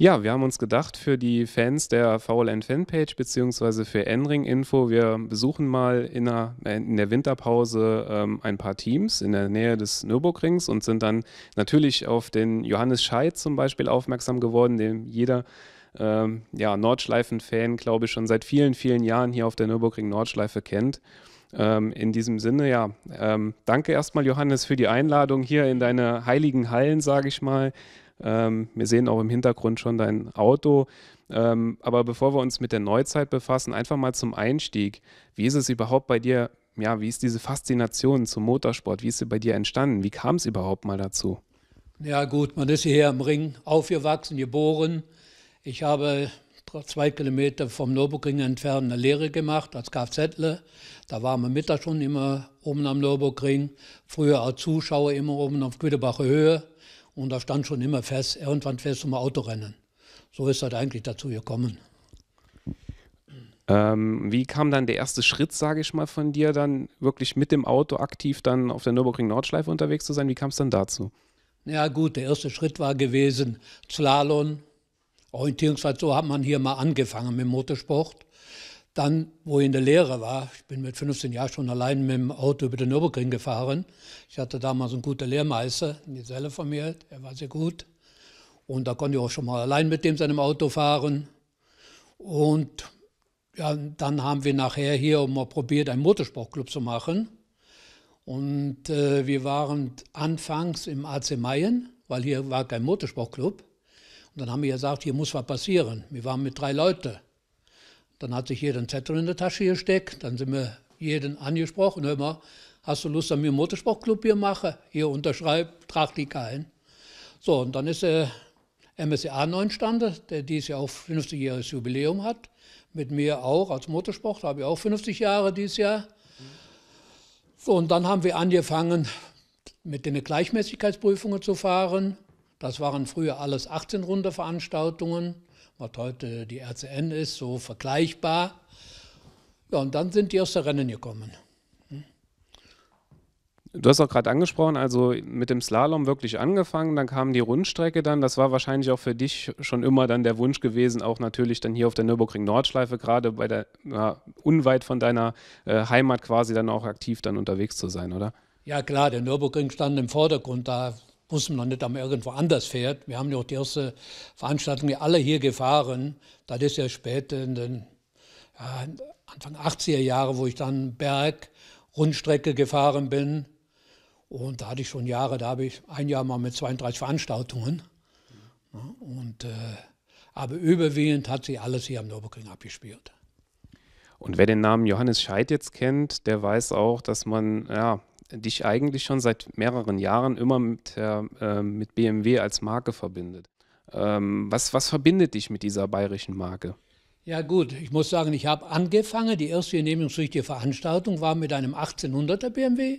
Ja, wir haben uns gedacht, für die Fans der VLN-Fanpage bzw. für N-Ring info wir besuchen mal in der, äh, in der Winterpause ähm, ein paar Teams in der Nähe des Nürburgrings und sind dann natürlich auf den Johannes Scheid zum Beispiel aufmerksam geworden, dem jeder ähm, ja, Nordschleifen-Fan, glaube ich, schon seit vielen, vielen Jahren hier auf der Nürburgring-Nordschleife kennt. Ähm, in diesem Sinne, ja, ähm, danke erstmal, Johannes, für die Einladung hier in deine heiligen Hallen, sage ich mal. Ähm, wir sehen auch im Hintergrund schon dein Auto. Ähm, aber bevor wir uns mit der Neuzeit befassen, einfach mal zum Einstieg. Wie ist es überhaupt bei dir? Ja, wie ist diese Faszination zum Motorsport? Wie ist sie bei dir entstanden? Wie kam es überhaupt mal dazu? Ja, gut, man ist hier im Ring aufgewachsen, geboren. Ich habe zwei Kilometer vom Nürburgring entfernt eine Lehre gemacht als Kfz-Ler. Da waren wir Mittag schon immer oben am Nürburgring. Früher als Zuschauer immer oben auf Güterbacher Höhe. Und da stand schon immer fest, irgendwann fährst du mal Autorennen. So ist das eigentlich dazu gekommen. Ähm, wie kam dann der erste Schritt, sage ich mal, von dir, dann wirklich mit dem Auto aktiv dann auf der Nürburgring Nordschleife unterwegs zu sein? Wie kam es dann dazu? Ja gut, der erste Schritt war gewesen Slalom, Orientierungsfahrt, so hat man hier mal angefangen mit Motorsport. Dann, wo ich in der Lehre war, ich bin mit 15 Jahren schon allein mit dem Auto über den Nürburgring gefahren. Ich hatte damals einen guten Lehrmeister, einen Geselle von mir, der war sehr gut. Und da konnte ich auch schon mal allein mit dem seinem Auto fahren. Und ja, dann haben wir nachher hier mal probiert, einen Motorsportclub zu machen. Und äh, wir waren anfangs im AC Mayen, weil hier war kein Motorsportclub. Und dann haben wir gesagt, hier muss was passieren. Wir waren mit drei Leuten. Dann hat sich jeder einen Zettel in der Tasche gesteckt, dann sind wir jeden angesprochen, hör mal, hast du Lust, an mir einen Motorsportclub hier machen? Hier unterschreib, trag die ein. So, und dann ist der äh, MSA neu entstanden, der dieses Jahr auch 50-jähriges Jubiläum hat. Mit mir auch als Motorsport, habe ich auch 50 Jahre dieses Jahr. So, und dann haben wir angefangen, mit den Gleichmäßigkeitsprüfungen zu fahren. Das waren früher alles 18-Runde-Veranstaltungen was heute die RCN ist, so vergleichbar. Ja, und dann sind die aus der Rennen gekommen. Du hast auch gerade angesprochen, also mit dem Slalom wirklich angefangen, dann kam die Rundstrecke dann. Das war wahrscheinlich auch für dich schon immer dann der Wunsch gewesen, auch natürlich dann hier auf der Nürburgring-Nordschleife, gerade bei der ja, unweit von deiner äh, Heimat quasi dann auch aktiv dann unterwegs zu sein, oder? Ja klar, der Nürburgring stand im Vordergrund, da Bussen man nicht einmal irgendwo anders fährt. Wir haben ja auch die erste Veranstaltung, die alle hier gefahren. Das ist ja später in den ja, Anfang 80er Jahre, wo ich dann Berg, Rundstrecke gefahren bin. Und da hatte ich schon Jahre, da habe ich ein Jahr mal mit 32 Veranstaltungen. und, äh, aber überwiegend hat sich alles hier am Nürburgring abgespielt. Und wer den Namen Johannes Scheid jetzt kennt, der weiß auch, dass man ja, dich eigentlich schon seit mehreren Jahren immer mit, der, äh, mit BMW als Marke verbindet. Ähm, was, was verbindet dich mit dieser bayerischen Marke? Ja gut, ich muss sagen, ich habe angefangen, die erste genehmigungspflichtige Veranstaltung war mit einem 1800er BMW.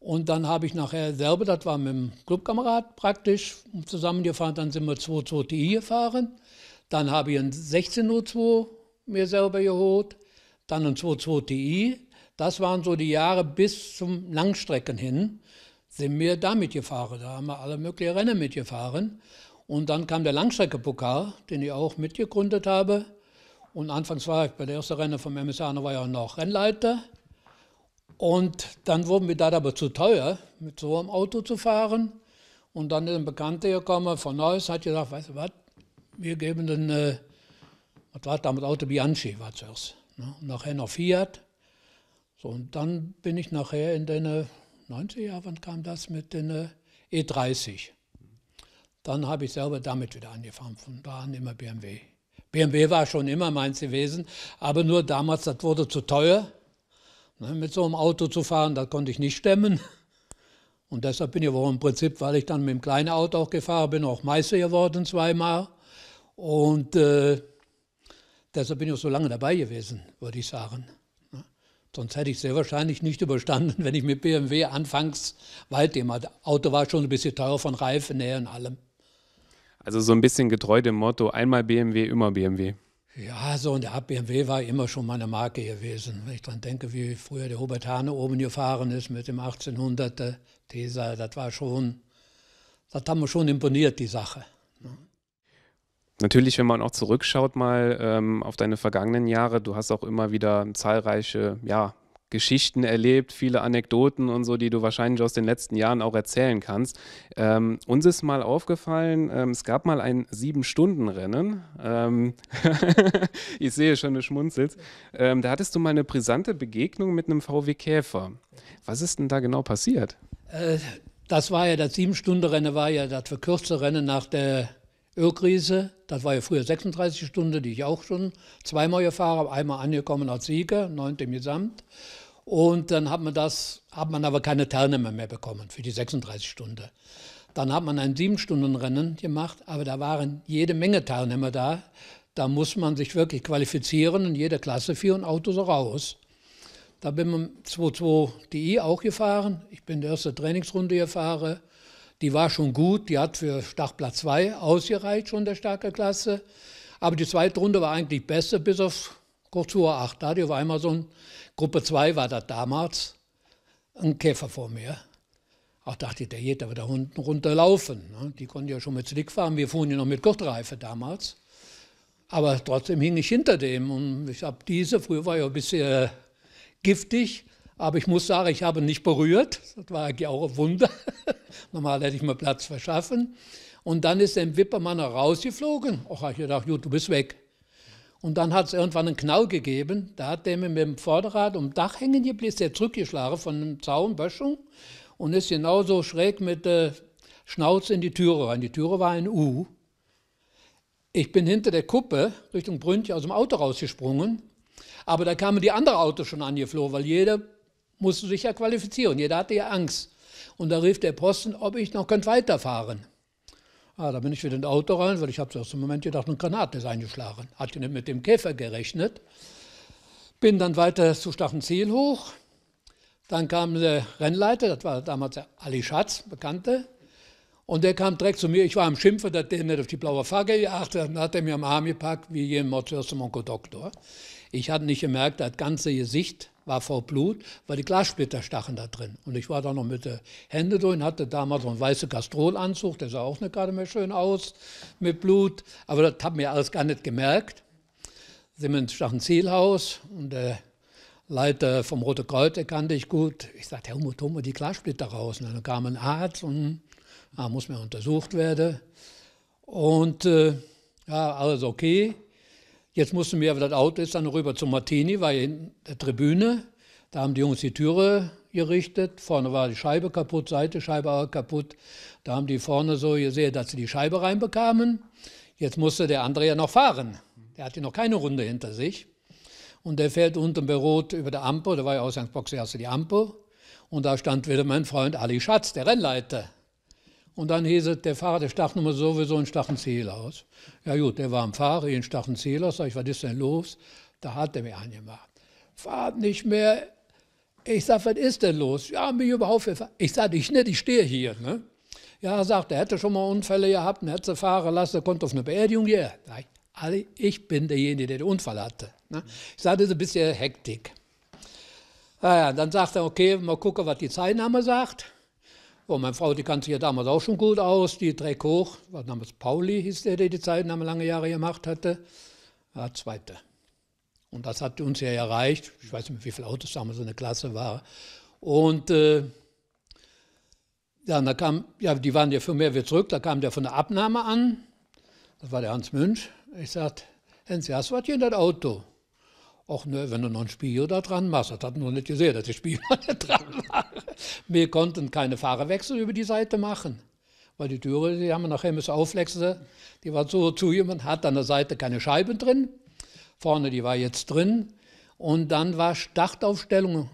Und dann habe ich nachher selber, das war mit einem Clubkamerad praktisch, zusammengefahren, dann sind wir 2.2 TI gefahren. Dann habe ich einen 1602 mir selber geholt, dann einen 2.2 TI das waren so die Jahre bis zum Langstrecken hin, sind wir damit gefahren. Da haben wir alle möglichen Rennen mitgefahren. Und dann kam der Langstrecke-Pokal, den ich auch mitgegründet habe. Und anfangs war ich bei der ersten Renne vom MSA, war ich noch Rennleiter. Und dann wurden wir da aber zu teuer, mit so einem Auto zu fahren. Und dann ist ein Bekannter gekommen von Neuss, hat gesagt, weißt du was, wir geben den, äh, was war damals, Auto Bianchi war zuerst. Ne? Und nachher noch Fiat. So, und dann bin ich nachher in den 90er Jahren, wann kam das mit den äh, E30. Dann habe ich selber damit wieder angefangen, von da an immer BMW. BMW war schon immer meins gewesen, aber nur damals, das wurde zu teuer, ne, mit so einem Auto zu fahren, das konnte ich nicht stemmen. Und deshalb bin ich auch im Prinzip, weil ich dann mit dem kleinen Auto auch gefahren bin, auch Meister geworden zweimal. Und äh, deshalb bin ich auch so lange dabei gewesen, würde ich sagen. Sonst hätte ich sehr wahrscheinlich nicht überstanden, wenn ich mit BMW anfangs weit Das Auto war schon ein bisschen teuer von Reifen her und allem. Also so ein bisschen getreu dem Motto, einmal BMW, immer BMW. Ja, so und der BMW war immer schon meine Marke gewesen. Wenn ich daran denke, wie früher der Hubert Hane oben gefahren ist mit dem 1800er Tesla, das war schon, das haben wir schon imponiert, die Sache. Natürlich, wenn man auch zurückschaut mal ähm, auf deine vergangenen Jahre, du hast auch immer wieder zahlreiche ja, Geschichten erlebt, viele Anekdoten und so, die du wahrscheinlich aus den letzten Jahren auch erzählen kannst. Ähm, uns ist mal aufgefallen, ähm, es gab mal ein Sieben-Stunden-Rennen. Ähm ich sehe schon, du schmunzelst. Ähm, da hattest du mal eine brisante Begegnung mit einem VW-Käfer. Was ist denn da genau passiert? Äh, das war ja das Sieben-Stunden-Rennen, war ja das verkürzte Rennen nach der Ölkrise, das war ja früher 36 Stunden, die ich auch schon zweimal gefahren habe, einmal angekommen als Sieger, neunte im Gesamt. Und dann hat man das, hat man aber keine Teilnehmer mehr bekommen für die 36 Stunden. Dann hat man ein 7 stunden rennen gemacht, aber da waren jede Menge Teilnehmer da. Da muss man sich wirklich qualifizieren in jeder Klasse, für ein Auto so raus. Da bin ich 22 DI auch gefahren. Ich bin die erste Trainingsrunde gefahren die war schon gut, die hat für Startplatz 2 ausgereicht, schon der starke Klasse. Aber die zweite Runde war eigentlich besser, bis auf kurz vor 8. Da die war einmal so ein, Gruppe 2 war das damals, ein Käfer vor mir. Auch dachte ich, der geht aber da unten runterlaufen. Ne? Die konnten ja schon mit Slick fahren, wir fuhren ja noch mit Gurtreife damals. Aber trotzdem hing ich hinter dem und ich habe diese, früher war ja ein bisschen giftig, aber ich muss sagen, ich habe ihn nicht berührt. Das war eigentlich auch ein Wunder. Normal hätte ich mir Platz verschaffen. Und dann ist der Wippermann rausgeflogen. Och, ich gedacht, gut, du bist weg. Und dann hat es irgendwann einen Knall gegeben. Da hat der mir mit dem Vorderrad um Dach hängen geblieben, ist der zurückgeschlagen von einem Zaun, Böschung. Und ist genauso schräg mit der Schnauze in die Türe rein. Die Türe war ein U. Ich bin hinter der Kuppe Richtung Brünnchen aus dem Auto rausgesprungen. Aber da kamen die anderen Autos schon angeflogen, weil jeder mussten sich ja qualifizieren. Jeder hatte ja Angst. Und da rief der Posten, ob ich noch könnte weiterfahren. Ah, da bin ich wieder in das Auto rein, weil ich habe zuerst im Moment gedacht, eine Granate ist eingeschlagen. Hatte nicht mit dem Käfer gerechnet. Bin dann weiter zu Stachenziel hoch. Dann kam der Rennleiter, das war damals der Ali Schatz, Bekannte. Und der kam direkt zu mir. Ich war am Schimpfen, dass der nicht auf die blaue Flagge geachtet hat. Dann hat er mir am Arm gepackt, wie jemand zuerst zum Onkodoktor. Ich hatte nicht gemerkt, das ganze Gesicht war vor Blut, weil die Glassplitter stachen da drin. Und ich war da noch mit den Händen drin, hatte damals so einen weißen Gastrolanzug, der sah auch nicht gerade mehr schön aus mit Blut. Aber das hat mir alles gar nicht gemerkt. Sind wir ins Stachenzielhaus und der Leiter vom Rote Kreuz, der kannte ich gut. Ich sagte, Herr Hummer, Hummer, die Glassplitter raus. Und dann kam ein Arzt und ah, muss mir untersucht werden. Und äh, ja, alles okay. Jetzt mussten wir, weil das Auto ist, dann rüber zum Martini, war ja in der Tribüne. Da haben die Jungs die Türe gerichtet. Vorne war die Scheibe kaputt, Seitenscheibe Scheibe kaputt. Da haben die vorne so gesehen, dass sie die Scheibe reinbekamen. Jetzt musste der andere ja noch fahren. Der hatte noch keine Runde hinter sich. Und der fährt unten bei Rot über der Ampel, da war ja Ausgangsbox erst die Ampel. Und da stand wieder mein Freund Ali Schatz, der Rennleiter. Und dann hieß es, der Fahrer, der stach nun mal sowieso in Stachenzähl aus. Ja gut, der war am Fahrer in Stachenzähl aus. Sag ich, was ist denn los? Da hat er mir angemacht. Fahrt nicht mehr. Ich sag, was ist denn los? Ja, mich überhaupt. verfahren. Ich sag, ich nicht, ich stehe hier. Ne? Ja, sagt er, hätte schon mal Unfälle gehabt, und hätte fahren lassen, konnte auf eine Beerdigung hier. Sag ich ich bin derjenige, der den Unfall hatte. Ne? Ich sag, das ist ein bisschen Hektik. Naja, ah dann sagt er, okay, mal gucken, was die Zeitnahme sagt. Boah, meine Frau, die kannte sich ja damals auch schon gut aus, die trägt hoch, war damals Pauli, hieß der, der die Zeitnahme lange Jahre gemacht hatte, war Zweiter. Und das hat uns ja erreicht, ich weiß nicht mehr, wie viele Autos damals in der Klasse waren. Und äh, ja, da kam, ja, die waren ja für mehr wie zurück, da kam der von der Abnahme an, das war der Hans Münch. Ich sagte, Hans, hast du was hier in das Auto? Ach ne, wenn du noch ein Spiel da dran machst, das hatten noch nicht gesehen, dass die Spieler da dran waren. Wir konnten keine Fahrerwechsel über die Seite machen, weil die Türe, die haben wir nachher müssen aufwechseln, die war so zu jemand, hat an der Seite keine Scheiben drin, vorne die war jetzt drin und dann war Startaufstellung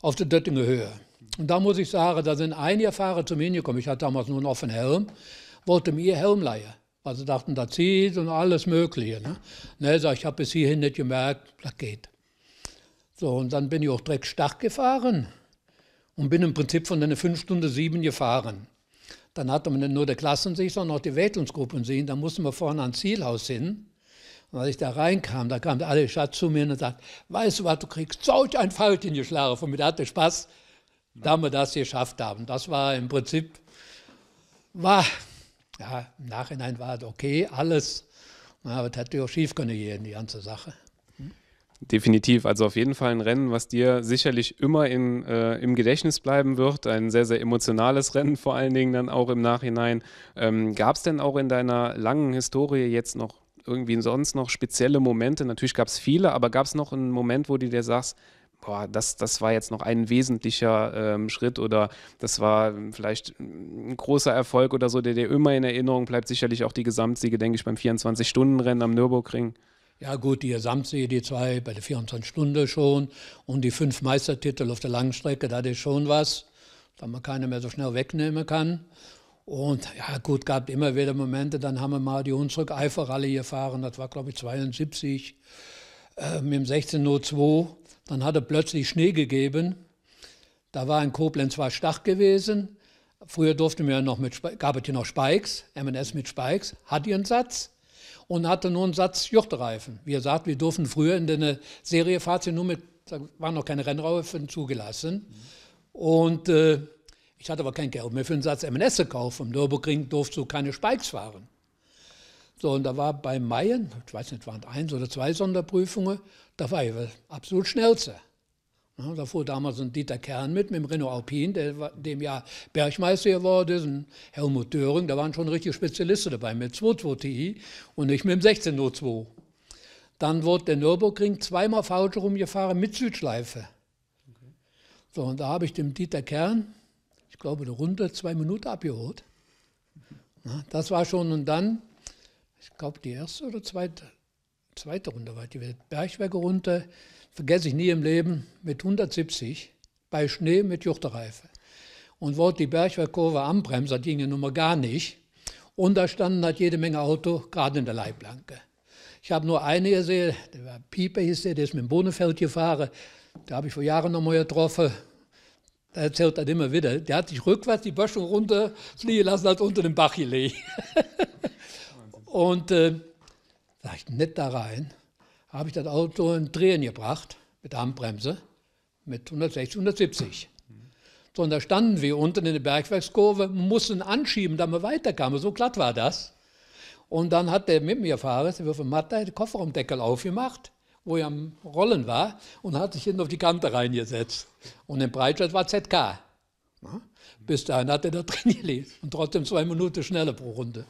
auf der Döttinger Höhe. Und da muss ich sagen, da sind einige Fahrer zu mir gekommen, ich hatte damals nur einen offenen Helm, wollte mir Helm leihen weil sie dachten, da zieht und alles Mögliche. Ne? Ne, so, ich habe bis hierhin nicht gemerkt, das geht. So, und dann bin ich auch direkt stark gefahren und bin im Prinzip von den fünf Stunden sieben gefahren. Dann hatte man nicht nur die Klassen sich, sondern auch die Wettungsgruppen sehen. Da mussten wir vorne ans Zielhaus hin. Und als ich da reinkam, da kam der alte Schatz zu mir und sagte: weißt du was, du kriegst solch ein Falt geschlagen. Von mir da hatte Spaß, da wir das geschafft haben. Das war im Prinzip, war ja, im Nachhinein war es okay, alles. Aber das hätte auch schief können gehen, die ganze Sache. Definitiv, also auf jeden Fall ein Rennen, was dir sicherlich immer in, äh, im Gedächtnis bleiben wird. Ein sehr, sehr emotionales Rennen vor allen Dingen dann auch im Nachhinein. Ähm, Gab es denn auch in deiner langen Historie jetzt noch irgendwie sonst noch spezielle Momente? Natürlich gab es viele, aber gab es noch einen Moment, wo du dir sagst, boah, das, das war jetzt noch ein wesentlicher ähm, Schritt oder das war vielleicht ein großer Erfolg oder so, der dir immer in Erinnerung bleibt. Sicherlich auch die Gesamtsiege, denke ich, beim 24-Stunden-Rennen am Nürburgring. Ja gut, die Gesamtsiege, die zwei bei der 24-Stunde schon und die fünf Meistertitel auf der Langstrecke, da ist schon was, da man keine mehr so schnell wegnehmen kann. Und ja gut, gab immer wieder Momente, dann haben wir mal die Hunsrück-Eifer-Rallye gefahren, das war glaube ich 72, äh, mit dem 16.02 dann hat er plötzlich Schnee gegeben. Da war in Koblenz war Stach gewesen. Früher durften wir noch mit, gab es hier noch Spikes, M&S mit Spikes, hat ihren Satz und hatte nur einen Satz Juchtreifen. Wie gesagt, wir durften früher in der Serie Fahrzeuge nur mit, da waren noch keine Rennreifen zugelassen. Und äh, ich hatte aber kein Geld mehr für einen Satz M&S zu kaufen. Im Nürburgring durfte so keine Spikes fahren. So, und da war bei Mayen, ich weiß nicht, waren eins oder zwei Sonderprüfungen, da war ich absolut schnellster. Ja, da fuhr damals ein Dieter Kern mit, mit dem Renault Alpin, der war dem Jahr Bergmeister geworden ist, ein Helmut Döring, da waren schon richtige Spezialisten dabei, mit 2,2 TI und nicht mit dem 1602. Dann wurde der Nürburgring zweimal falsch rumgefahren mit Südschleife. So, und da habe ich dem Dieter Kern, ich glaube, eine Runde zwei Minuten abgeholt. Ja, das war schon, und dann ich glaube, die erste oder zweite, zweite Runde war die Bergwerke runter, vergesse ich nie im Leben, mit 170 bei Schnee mit Juchtereife. Und wollte die Bergwerkkurve anbremsen, das ging ja nun mal gar nicht. Und da standen halt jede Menge Auto, gerade in der Leitplanke. Ich habe nur eine gesehen, der war Pieper hieß der, der ist mit dem Bohnenfeld gefahren. Da habe ich vor Jahren noch mal getroffen. Da erzählt er immer wieder. Der hat sich rückwärts die Böschung runterfliegen lassen, hat unter dem Bach gelegt. Und äh, sag ich, nicht da rein. Habe ich das Auto in Drehen gebracht mit Handbremse mit 160, 170. So, und da standen wir unten in der Bergwerkskurve, mussten anschieben, damit wir weiterkamen. So glatt war das. Und dann hat der mit mir Fahrer, der Würfel Matter, den Kofferraumdeckel aufgemacht, wo er am Rollen war, und hat sich hinten auf die Kante reingesetzt. Und im Breitschritt war ZK. Bis dahin hat er da drin gelesen. Und trotzdem zwei Minuten schneller pro Runde.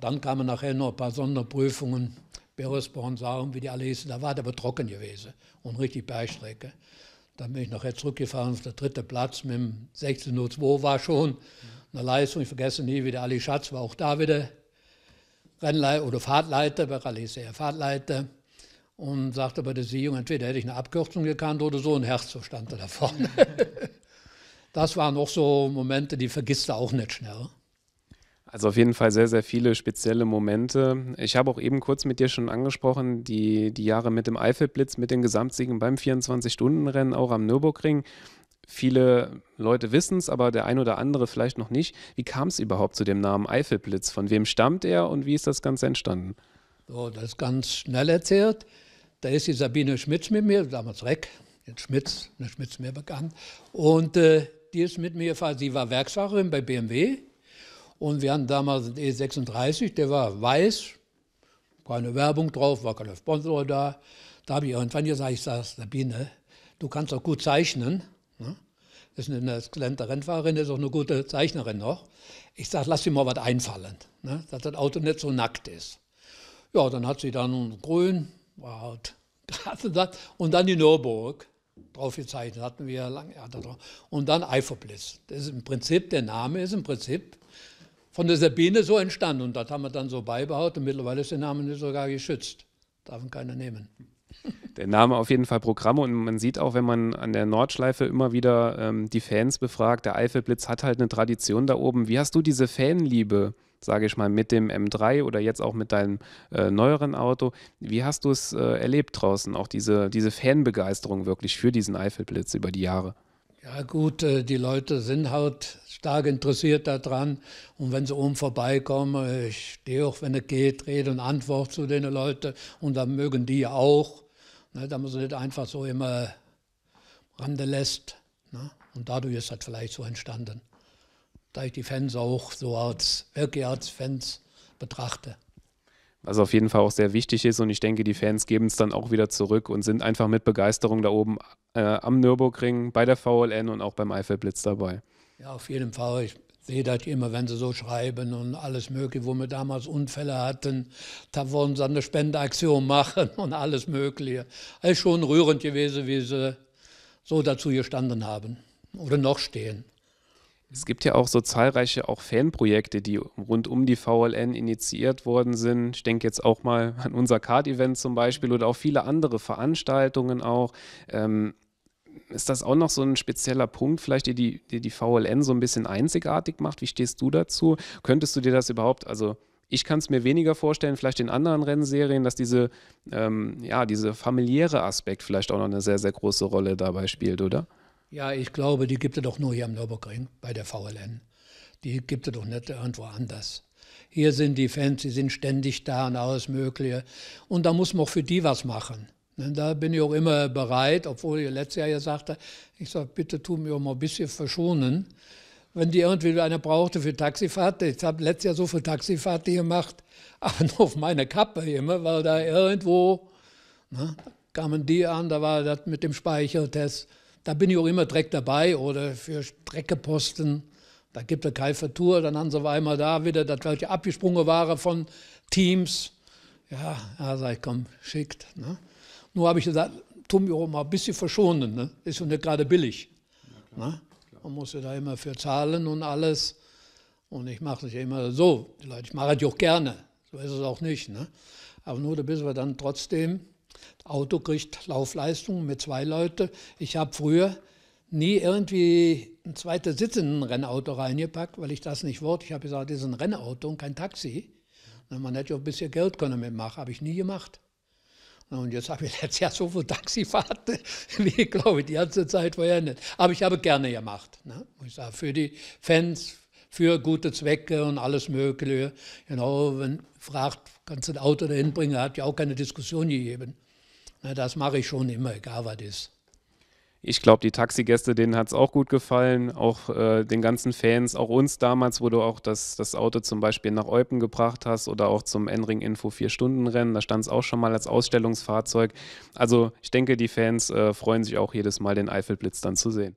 Dann kamen nachher noch ein paar Sonderprüfungen, Beresborn, Sarum, wie die alle hießen. Da war der aber trocken gewesen und richtig Bergstrecke. Dann bin ich nachher zurückgefahren auf der dritte Platz mit dem 16.02 war schon eine Leistung. Ich vergesse nie, wie der Ali Schatz war auch da wieder Rennleiter oder Fahrtleiter, bei Rallye ist er Fahrtleiter und sagte bei der Siegung, entweder hätte ich eine Abkürzung gekannt oder so ein Herz, so stand er da vorne. das waren auch so Momente, die vergisst er auch nicht schnell. Also auf jeden Fall sehr, sehr viele spezielle Momente. Ich habe auch eben kurz mit dir schon angesprochen, die, die Jahre mit dem Eifelblitz, mit den Gesamtsiegen beim 24-Stunden-Rennen, auch am Nürburgring. Viele Leute wissen es, aber der ein oder andere vielleicht noch nicht. Wie kam es überhaupt zu dem Namen Eifelblitz? Von wem stammt er und wie ist das Ganze entstanden? So, das ist ganz schnell erzählt. Da ist die Sabine Schmitz mit mir, damals Reck, jetzt Schmitz, eine Schmitz mehr bekannt. Und äh, die ist mit mir, sie war Werksfahrerin bei BMW und wir hatten damals den E36, der war weiß, keine Werbung drauf, war kein Sponsor da. Da habe ich irgendwann gesagt, ich sage, Sabine, du kannst doch gut zeichnen. Ne? Das ist eine exzellente Rennfahrerin, das ist auch eine gute Zeichnerin noch. Ich sage, lass dir mal was einfallen, ne? dass das Auto nicht so nackt ist. Ja, dann hat sie dann grün, war halt gerade das, und dann die Nürburg drauf gezeichnet, hatten wir lange ja, Und dann Eiferblitz. Das ist im Prinzip, der Name ist im Prinzip von der Sabine so entstanden und das haben wir dann so beibehalten und mittlerweile ist der Name sogar geschützt. Darf ihn keiner nehmen. Der Name auf jeden Fall Programm und man sieht auch, wenn man an der Nordschleife immer wieder ähm, die Fans befragt, der Eifelblitz hat halt eine Tradition da oben. Wie hast du diese Fanliebe, sage ich mal, mit dem M3 oder jetzt auch mit deinem äh, neueren Auto, wie hast du es äh, erlebt draußen, auch diese, diese Fanbegeisterung wirklich für diesen Eifelblitz über die Jahre? Ja gut, äh, die Leute sind halt stark interessiert daran. Und wenn sie oben vorbeikommen, ich stehe auch, wenn es geht, Rede und Antwort zu den Leuten. Und dann mögen die auch. Ne, da muss man nicht einfach so immer Rande lässt. Ne? Und dadurch ist das vielleicht so entstanden. Da ich die Fans auch so als, wirklich als Fans betrachte was auf jeden Fall auch sehr wichtig ist. Und ich denke, die Fans geben es dann auch wieder zurück und sind einfach mit Begeisterung da oben äh, am Nürburgring, bei der VLN und auch beim Eifelblitz dabei. Ja, auf jeden Fall. Ich sehe das immer, wenn sie so schreiben und alles Mögliche, wo wir damals Unfälle hatten, da wollen sie eine Spendeaktion machen und alles Mögliche. Es also ist schon rührend gewesen, wie sie so dazu gestanden haben oder noch stehen. Es gibt ja auch so zahlreiche auch Fanprojekte, die rund um die VLN initiiert worden sind. Ich denke jetzt auch mal an unser Card-Event zum Beispiel oder auch viele andere Veranstaltungen auch. Ähm, ist das auch noch so ein spezieller Punkt, vielleicht, der die, die, VLN so ein bisschen einzigartig macht? Wie stehst du dazu? Könntest du dir das überhaupt, also ich kann es mir weniger vorstellen, vielleicht in anderen Rennserien, dass diese, ähm, ja, diese familiäre Aspekt vielleicht auch noch eine sehr, sehr große Rolle dabei spielt, oder? Ja, ich glaube, die gibt es doch nur hier am Nürburgring bei der VLN. Die gibt es doch nicht irgendwo anders. Hier sind die Fans, die sind ständig da und alles Mögliche. Und da muss man auch für die was machen. Ne, da bin ich auch immer bereit, obwohl ich letztes Jahr ja sagte, ich sage, bitte tu mir auch mal ein bisschen verschonen. Wenn die irgendwie einer brauchte für Taxifahrt, ich habe letztes Jahr so viel Taxifahrt gemacht, aber nur auf meine Kappe immer, weil da irgendwo ne, kamen die an, da war das mit dem Speicheltest da bin ich auch immer direkt dabei oder für Streckeposten. Da gibt es keine Tour, dann haben sie auf einmal da wieder das gleiche abgesprungen waren von Teams. Ja, da sag ich, komm, schickt. Ne? Nur habe ich gesagt, tun wir auch mal ein bisschen verschonen. Ne? Ist ja nicht gerade billig. Ja, ne? Man muss ja da immer für zahlen und alles. Und ich mache das ja immer so. Die Leute, ich mache das ja auch gerne. So ist es auch nicht. Ne? Aber nur da bist du dann trotzdem das Auto kriegt Laufleistung mit zwei Leuten. Ich habe früher nie irgendwie einen zweiten Sitz in ein Rennauto reingepackt, weil ich das nicht wollte. Ich habe gesagt, das ist ein Rennauto und kein Taxi. Und man hätte ja ein bisschen Geld können mitmachen, habe ich nie gemacht. Und jetzt habe ich letztes Jahr so viel Taxifahrt, wie glaube ich die ganze Zeit vorher nicht. Aber ich habe gerne gemacht, ne? ich sage, für die Fans, für gute Zwecke und alles Mögliche. Genau, wenn fragt, kannst du ein Auto dahin bringen, hat ja auch keine Diskussion gegeben das mache ich schon immer, egal was ist. Ich glaube, die Taxigäste, denen hat es auch gut gefallen, auch äh, den ganzen Fans, auch uns damals, wo du auch das, das Auto zum Beispiel nach Eupen gebracht hast oder auch zum Enring Info 4-Stunden-Rennen, da stand es auch schon mal als Ausstellungsfahrzeug. Also ich denke, die Fans äh, freuen sich auch jedes Mal, den Eifelblitz dann zu sehen.